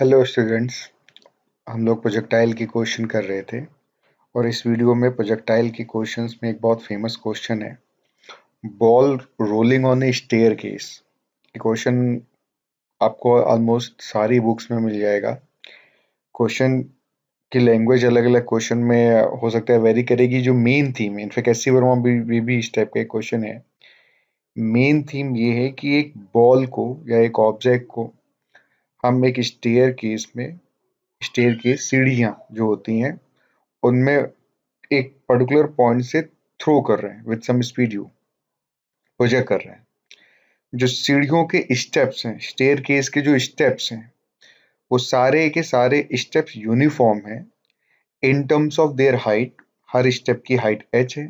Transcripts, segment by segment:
hello students हम लोग projectile की क्वेश्चन कर रहे थे और इस वीडियो में प्रोजेक्टाइल की क्वेश्चंस में एक बहुत फेमस क्वेश्चन है ball rolling on a staircase ये क्वेश्चन आपको ऑलमोस्ट सारी बुक्स में मिल जाएगा क्वेश्चन की लैंग्वेज अलग अलग क्वेश्चन में हो सकता है वेरी करेगी जो मेन थीम है इनफेक्ट एस सी वर्मा भी, भी, भी इस टाइप का क्वेश्चन है मेन थीम ये है कि एक बॉल को या एक ऑब्जेक्ट को हम एक स्टेयर केस में स्टेयर केस सीढ़ियाँ जो होती हैं उनमें एक पर्टिकुलर पॉइंट से थ्रो कर रहे हैं with some speed u project कर रहे हैं जो सीढ़ियों के स्टेप्स हैं स्टेयर केस के जो स्टेप्स हैं वो सारे के सारे स्टेप्स यूनिफॉर्म हैं in terms of their height हर स्टेप की हाइट एच है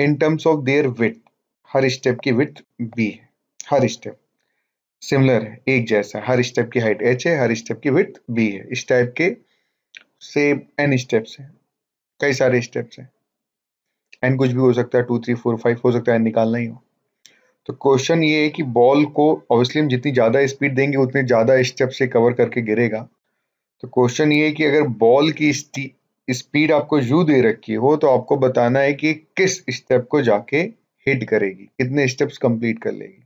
in terms of their width हर स्टेप की विथ बी है हर स्टेप सिमिलर है एक जैसा हर स्टेप की हाइट एच है हर स्टेप की विथ बी है इस टाइप के सेम एन स्टेप्स हैं कई सारे स्टेप्स हैं एन कुछ भी हो सकता है टू थ्री फोर फाइव हो सकता है एन निकालना ही हो तो क्वेश्चन ये है कि बॉल को ऑब्वियसली हम जितनी ज़्यादा स्पीड देंगे उतने ज़्यादा स्टेप से कवर करके गिरेगा तो क्वेश्चन ये है कि अगर बॉल की स्पीड आपको यू दे रखी हो तो आपको बताना है कि किस स्टेप को जाके हिट करेगी कितने स्टेप्स कंप्लीट कर लेगी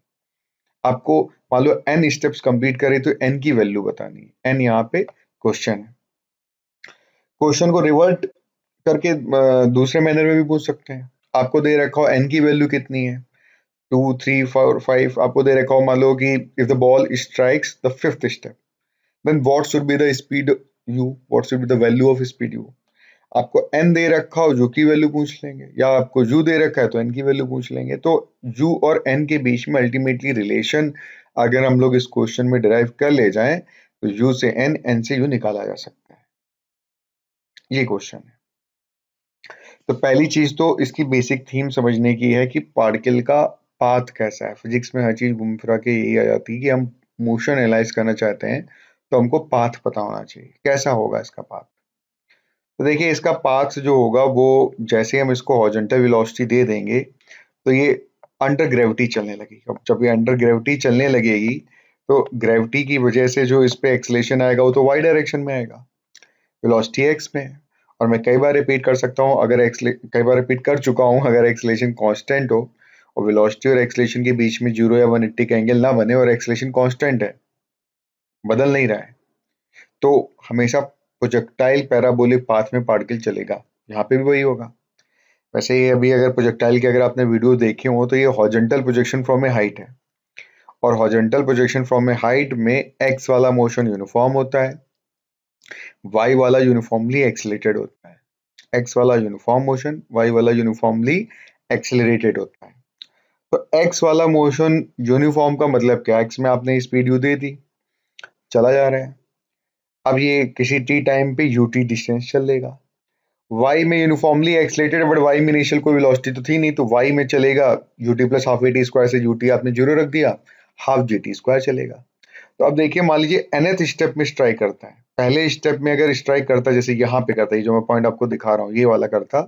आपको मान लो एन स्टेप्स कंप्लीट करे तो एन की वैल्यू बतानी है एन यहाँ पे क्वेश्चन है क्वेश्चन को रिवर्ट करके दूसरे मैनर में भी पूछ सकते हैं आपको दे रखा हो एन की वैल्यू कितनी है टू थ्री फोर फाइव आपको दे रखा हो मान लो कि if the ball strikes the fifth step then what should be the speed u what should be the value of speed u आपको एन दे रखा हो जू की वैल्यू पूछ लेंगे या आपको यू दे रखा है तो एन की वैल्यू पूछ लेंगे तो यू और एन के बीच में अल्टीमेटली रिलेशन अगर हम लोग इस क्वेश्चन में डिराइव कर ले जाएं तो यू से एन एन से यू निकाला जा सकता है ये क्वेश्चन है तो पहली चीज तो इसकी बेसिक थीम समझने की है कि पार्टिकल का पाथ कैसा है फिजिक्स में हर चीज घूम फिरा के यही आ जाती है कि हम मोशन एनालाइज करना चाहते हैं तो हमको पाथ पता होना चाहिए कैसा होगा इसका पाथ तो देखिए इसका पाथ जो होगा वो जैसे हम इसको हॉजेंटल वेलोसिटी दे देंगे तो ये अंडर ग्रेविटी चलने लगेगी अब जब ये अंडर ग्रेविटी चलने लगेगी तो ग्रेविटी की वजह से जो इस पर एक्सलेशन आएगा वो तो वाई डायरेक्शन में आएगा वेलोसिटी एक्स में और मैं कई बार रिपीट कर सकता हूँ अगर एक्सले कई बार रिपीट कर चुका हूँ अगर एक्सलेशन कॉन्स्टेंट हो और वेलोसिटी और एक्सलेशन के बीच में जीरो या वन एट्टी का एंगल ना बने और एक्सलेशन कॉन्स्टेंट है बदल नहीं रहा है तो हमेशा प्रोजेक्टाइल पैराबोलिक पाथ में पार्टिकल चलेगा यहाँ पे भी वही होगा वैसे ये अभी अगर प्रोजेक्टाइल की अगर आपने वीडियो देखे हो तो ये horizontal projection from a height है और horizontal projection from a height में एक्स वाला मोशन यूनिफॉर्म होता है वाई वाला यूनिफॉर्मली एक्सिलेटेड होता है एक्स वाला यूनिफॉर्म मोशन वाई वाला यूनिफॉर्मली एक्सिलरेटेड होता है तो एक्स वाला मोशन यूनिफॉर्म का मतलब क्या एक्स में आपने स्पीड यू दे दी चला जा रहा है अब ये किसी टी टाइम पे यू टी डिस्टेंस चल लेगा वाई में यूनिफॉर्मली एक्सलेटेड बट वाई में इनिशियल कोई वेलोसिटी तो थी नहीं तो वाई में चलेगा u t plus half a t square से यू टी आपने जीरो रख दिया हाफ जी टी स्क्वायर चलेगा तो अब देखिए मान लीजिए एनएथ स्टेप में स्ट्राइक करता है पहले स्टेप में अगर स्ट्राइक करता है जैसे यहाँ पे करता है जो मैं पॉइंट आपको दिखा रहा हूँ ये वाला करता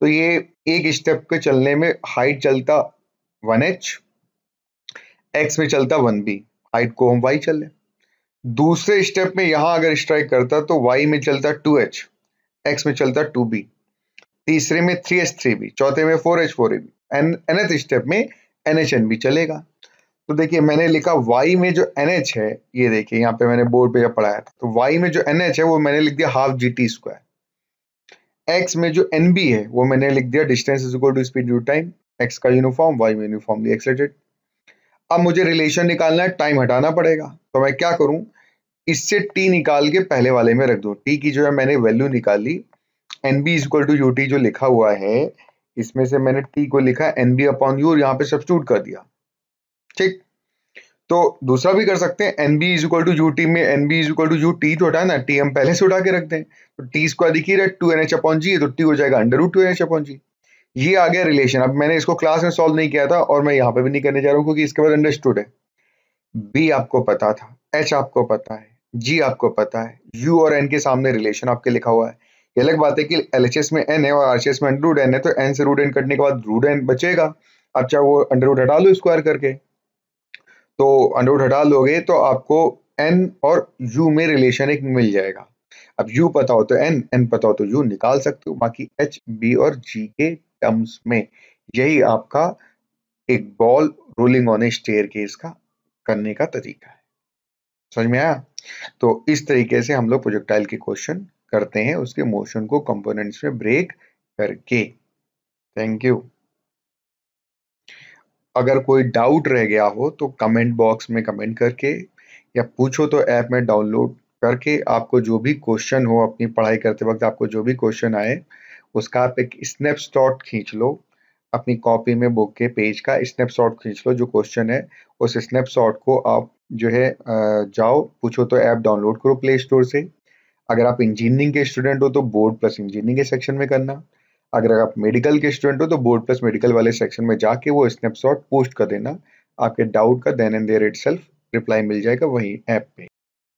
तो ये एक स्टेप के चलने में हाइट चलता वन एच एक्स में चलता वन बी हाइट को हम वाई चल लें दूसरे स्टेप में यहां अगर स्ट्राइक करता तो वाई में चलता टू एच एक्स में चलता टू बी तीसरे में थ्री एच थ्री बी चौथे में four h four b n n h step में एन एच एन बी चलेगा तो देखिए मैंने लिखा वाई में जो एन एच है ये देखिए यहाँ पे मैंने बोर्ड पे जब पढ़ाया था तो वाई में जो एन एच है वो मैंने लिख दिया half g t square x में जो एन बी है वो मैंने लिख दिया distance is equal to speed time x का यूनिफॉर्म वाई में यूनिफॉर्मली एक्सलेटेड अब मुझे रिलेशन निकालना है टाइम हटाना पड़ेगा तो मैं क्या करूं इससे टी निकाल के पहले वाले में रख दो टी की जो है मैंने वैल्यू निकाली n b is equal to u t जो लिखा हुआ है इसमें से मैंने टी को लिखा एन बी अपॉन यू और यहाँ पे सब्सिट्यूट कर दिया ठीक तो दूसरा भी कर सकते हैं n b is equal to u t में n b is equal to u t जो उठा ना टी हम पहले से उठा के रख दें तो टी स्क्वायर दिखी रहा है two n h upon g तो टी हो जाएगा under root two n h upon g ये आ गया रिलेशन अब मैंने इसको क्लास में सॉल्व नहीं किया था और मैं यहाँ पे भी नहीं करने जा रहा हूँ क्योंकि इसके बाद अंडरस्टूड है बी आपको पता था एच आपको पता है जी आपको पता है यू और एन के सामने रिलेशन आपके लिखा हुआ है ये अलग बात है कि एल में एन है और आर में अंडरूड एन है तो एन से रूड एन कटने के बाद रूड एन बचेगा आप चाहे वो अंडरूड हटा लो स्क्वायर करके तो अंडरूड हटा लोगे तो आपको एन और यू में रिलेशन एक मिल जाएगा अब यू पता हो तो एन एन पता हो तो यू निकाल सकते हो बाकी एच बी और जी के टर्म्स में यही आपका एक ball rolling on a staircase का करने का तरीका है समझ में आया तो इस तरीके से हम लोग प्रोजेक्टाइल के क्वेश्चन करते हैं उसके मोशन को कंपोनेंट्स में ब्रेक करके थैंक यू अगर कोई डाउट रह गया हो तो कमेंट बॉक्स में कमेंट करके या पूछो तो ऐप में डाउनलोड करके आपको जो भी क्वेश्चन हो अपनी पढ़ाई करते वक्त आपको जो भी क्वेश्चन आए उसका आप एक स्नैपशॉट खींच लो अपनी कॉपी में बुक के पेज का स्नैपशॉट खींच लो जो क्वेश्चन है उस स्नैपशॉट को आप जो है जाओ पूछो तो ऐप डाउनलोड करो प्ले स्टोर से अगर आप इंजीनियरिंग के स्टूडेंट हो तो बोर्ड प्लस इंजीनियरिंग के सेक्शन में करना अगर आप मेडिकल के स्टूडेंट हो तो बोर्ड प्लस मेडिकल वाले सेक्शन में जाके वो स्नैपशॉट पोस्ट कर देना आपके डाउट का then and there it reply मिल जाएगा वहीं ऐप पे